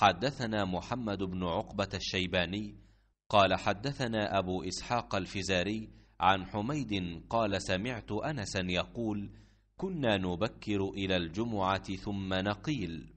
حدثنا محمد بن عقبة الشيباني قال حدثنا أبو إسحاق الفزاري عن حميد قال سمعت أنسا يقول كنا نبكر إلى الجمعة ثم نقيل